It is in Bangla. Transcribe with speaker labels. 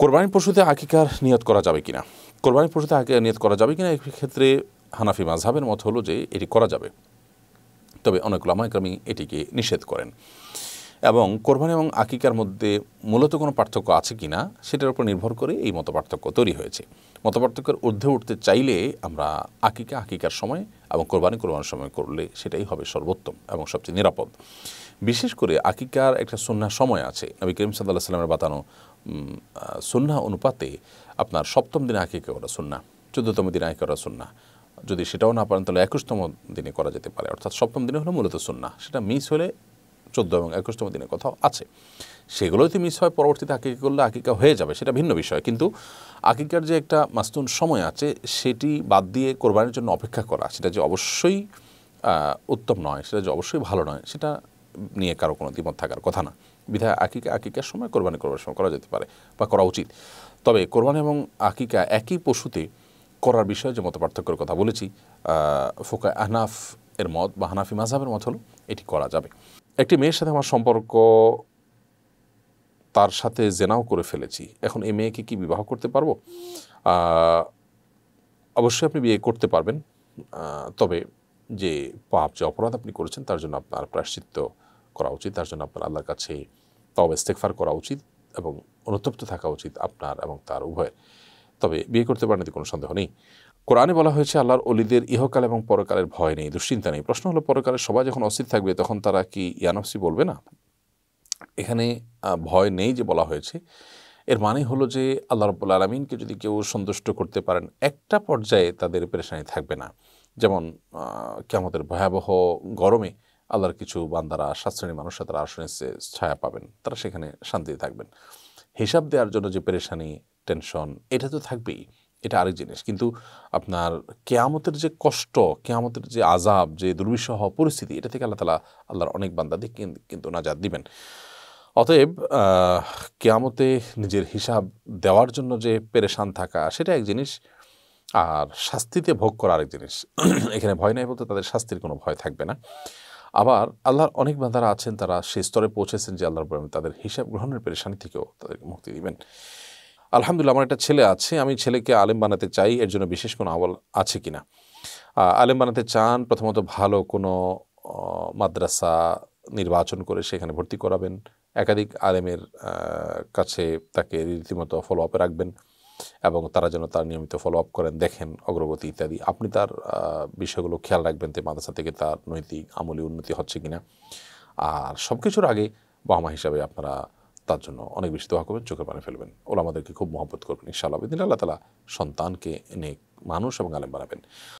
Speaker 1: কোরবানি পশুতে আকিকার নিয়ত করা যাবে কিনা কোরবানি পশুতে আকিকার নিয়ত করা যাবে কিনা ক্ষেত্রে হানাফি মাঝহাবের মত হলো যে এটি করা যাবে তবে অনেক লামাইক্রামী এটিকে নিষেধ করেন এবং কোরবানি এবং আকিকার মধ্যে মূলত কোনো পার্থক্য আছে কি না সেটার উপর নির্ভর করে এই মত পার্থক্য তৈরি হয়েছে মত পার্থক্যের ঊর্ধ্বে উঠতে চাইলে আমরা আকিকা আকিকার সময় এবং কোরবানি কোরবানির সময় করলে সেটাই হবে সর্বোত্তম এবং সবচেয়ে নিরাপদ বিশেষ করে আকিকার একটা সন্ন্যার সময় আছে নবী করিম সাল্লাহ সাল্লামের বাতানো সন্না অনুপাতে আপনার সপ্তম দিনে আকিকা করা সন্না চোদ্দতম দিনে আকিকা করা সন্না যদি সেটাও না পারেন তাহলে একুশতম দিনে করা যেতে পারে অর্থাৎ সপ্তম দিনে হলো মূলত সন্না সেটা মিস হলে চোদ্দ এবং একুশতম দিনের কথাও আছে সেগুলো যদি মিস হয় পরবর্তীতে আকিকা করলে আকিকা হয়ে যাবে সেটা ভিন্ন বিষয় কিন্তু আকিকার যে একটা মাস্তুন সময় আছে সেটি বাদ দিয়ে কোরবানির জন্য অপেক্ষা করা সেটা যে অবশ্যই উত্তম নয় সেটা যে অবশ্যই ভালো নয় সেটা নিয়ে কারো কোনো দ্বিমত থাকার কথা না বিধায় আকিকা আকিকার সময় কোরবানি করবার সময় করা যেতে পারে বা করা উচিত তবে কোরবানি এবং আকিকা একই পশুতে করার বিষয়ে যে মত পার্থক্যের কথা বলেছি ফোকা আহনাফ এর মত বা হানাফি মাঝাবের মত হলো এটি করা যাবে একটি মেয়ের সাথে আমার সম্পর্ক তার সাথে জেনাও করে ফেলেছি এখন এই মেয়েকে কি বিবাহ করতে পারবো অবশ্যই আপনি বিয়ে করতে পারবেন তবে যে পাপ যে অপরাধ আপনি করেছেন তার জন্য আপনার প্রায়শ্চিত্ত করা উচিত তার জন্য আপনার আল্লাহর কাছে তবে ইস্তেকফার করা উচিত এবং অনুতপ্ত থাকা উচিত আপনার এবং তার উভয়ের তবে বিয়ে করতে পারেন কোনো সন্দেহ নেই কোরআনে বলা হয়েছে আল্লাহর অলিদের ইহকাল এবং পরকালের ভয় নেই দুশ্চিন্তা নেই প্রশ্ন হলো পরকালের সবাই যখন অস্থির থাকবে তখন তারা কি ইয়ানফসি বলবে না এখানে ভয় নেই যে বলা হয়েছে এর মানে হলো যে আল্লাহ রব্বুল আলমিনকে যদি কেউ সন্তুষ্ট করতে পারেন একটা পর্যায়ে তাদের পেরেশানি থাকবে না যেমন কেমতের ভয়াবহ গরমে আল্লাহর কিছু বান্দারা সাতশ্রেণী সাথে তারা আসনে ছায়া পাবেন তারা সেখানে শান্তিতে থাকবেন হিসাব দেওয়ার জন্য যে পেরেশানি টেনশন এটা তো থাকবেই এটা আরেক জিনিস কিন্তু আপনার কেয়ামতের যে কষ্ট কেয়ামতের যে আজাব যে দুর্বিষহ পরিস্থিতি এটা থেকে আল্লাহ তালা আল্লাহর অনেক বান্দাদের কিন্তু নাজাদ দিবেন অতএব কেয়ামতে নিজের হিসাব দেওয়ার জন্য যে পেরেশান থাকা সেটা এক জিনিস আর শাস্তিতে ভোগ করা আরেক জিনিস এখানে ভয় নাই বলতে তাদের শাস্তির কোনো ভয় থাকবে না আবার আল্লাহর অনেক বান্দারা আছেন তারা সে স্তরে পৌঁছেছেন যে আল্লাহর প্রেমে তাদের হিসাব গ্রহণের পেরেশানি থেকেও তাদেরকে মুক্তি দিবেন আলহামদুলিল্লাহ আমার একটা ছেলে আছে আমি ছেলেকে আলেম বানাতে চাই এর জন্য বিশেষ কোনো আমল আছে কি না আলেম বানাতে চান প্রথমত ভালো কোনো মাদ্রাসা নির্বাচন করে সেখানে ভর্তি করাবেন একাধিক আলেমের কাছে তাকে রীতিমতো ফলো আপে রাখবেন এবং তারা যেন তার নিয়মিত ফলো আপ করেন দেখেন অগ্রগতি ইত্যাদি আপনি তার বিষয়গুলো খেয়াল রাখবেন যে মাদ্রাসা থেকে তার নৈতিক আমলি উন্নতি হচ্ছে কিনা আর সব কিছুর আগে বামা হিসাবে আপনারা তার জন্য অনেক বেশি দোয়া করবেন চোখের পানে ফেলবেন ওরা আমাদেরকে খুব মহব্বত করবেন ইশা আবেদিন আল্লাহ তালা সন্তানকে নেক মানুষ এবং আলেম বানাবেন